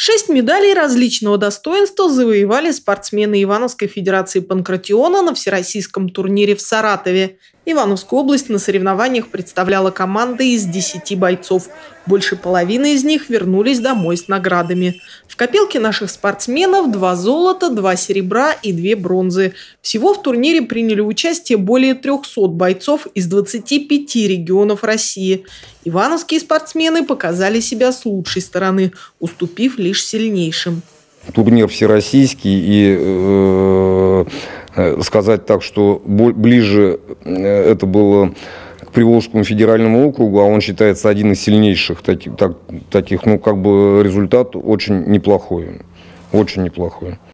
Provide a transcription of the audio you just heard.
Шесть медалей различного достоинства завоевали спортсмены Ивановской Федерации Панкратиона на всероссийском турнире в Саратове Ивановскую область на соревнованиях представляла команда из 10 бойцов. Больше половины из них вернулись домой с наградами. В копилке наших спортсменов два золота, два серебра и две бронзы. Всего в турнире приняли участие более 300 бойцов из 25 регионов России. Ивановские спортсмены показали себя с лучшей стороны, уступив лишь сильнейшим турнир всероссийский, и э, Э, сказать так, что ближе э, это было к Приволжскому федеральному округу, а он считается один из сильнейших таких, так, таких ну, как бы результат очень неплохой. Очень неплохой.